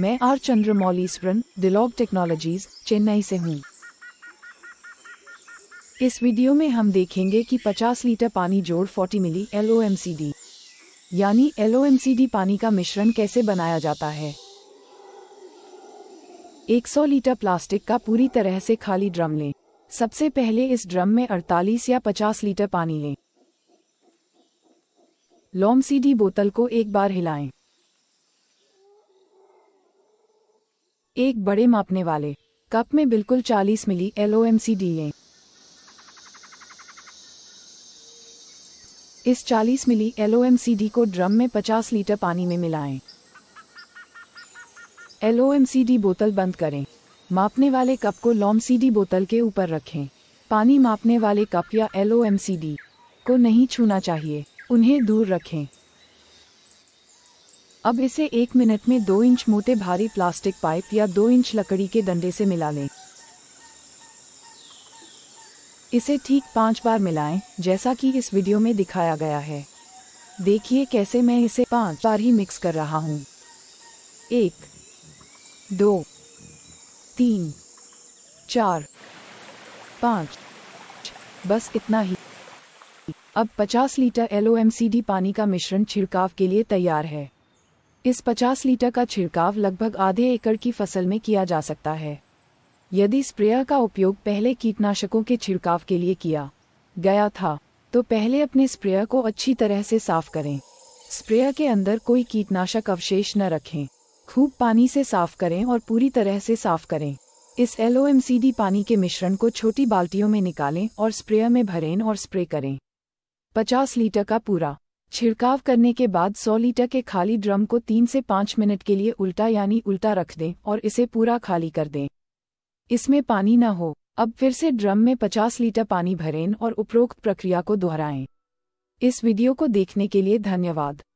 मैं आर चंद्र मौलीसवरन दिलॉग टेक्नोलॉजीज चेन्नई से हूँ इस वीडियो में हम देखेंगे कि 50 लीटर पानी जोड़ 40 मिली एल यानी एल पानी का मिश्रण कैसे बनाया जाता है 100 लीटर प्लास्टिक का पूरी तरह से खाली ड्रम लें सबसे पहले इस ड्रम में 48 या 50 लीटर पानी लें लॉम सीडी बोतल को एक बार हिलाएं एक बड़े मापने वाले कप में बिल्कुल 40 मिली L O M C D इस 40 मिली L O M C D को ड्रम में 50 लीटर पानी में मिलाएं। एल ओ बोतल बंद करें मापने वाले कप को लॉम सी डी बोतल के ऊपर रखें पानी मापने वाले कप या L O M C D को नहीं छूना चाहिए उन्हें दूर रखें अब इसे एक मिनट में दो इंच मोटे भारी प्लास्टिक पाइप या दो इंच लकड़ी के डंडे से मिला लें इसे ठीक पाँच बार मिलाएं, जैसा कि इस वीडियो में दिखाया गया है देखिए कैसे मैं इसे पाँच बार ही मिक्स कर रहा हूँ एक दो तीन चार पाँच बस इतना ही अब 50 लीटर एल पानी का मिश्रण छिड़काव के लिए तैयार है इस 50 लीटर का छिड़काव लगभग आधे एकड़ की फसल में किया जा सकता है यदि स्प्रेयर का उपयोग पहले कीटनाशकों के छिड़काव के लिए किया गया था तो पहले अपने स्प्रेयर को अच्छी तरह से साफ करें स्प्रेयर के अंदर कोई कीटनाशक अवशेष न रखें खूब पानी से साफ करें और पूरी तरह से साफ करें इस एल पानी के मिश्रण को छोटी बाल्टियों में निकालें और स्प्रेयर में भरें और स्प्रे करें 50 लीटर का पूरा छिड़काव करने के बाद 100 लीटर के खाली ड्रम को तीन से पांच मिनट के लिए उल्टा यानी उल्टा रख दें और इसे पूरा खाली कर दें इसमें पानी न हो अब फिर से ड्रम में 50 लीटर पानी भरें और उपरोक्त प्रक्रिया को दोहराएं इस वीडियो को देखने के लिए धन्यवाद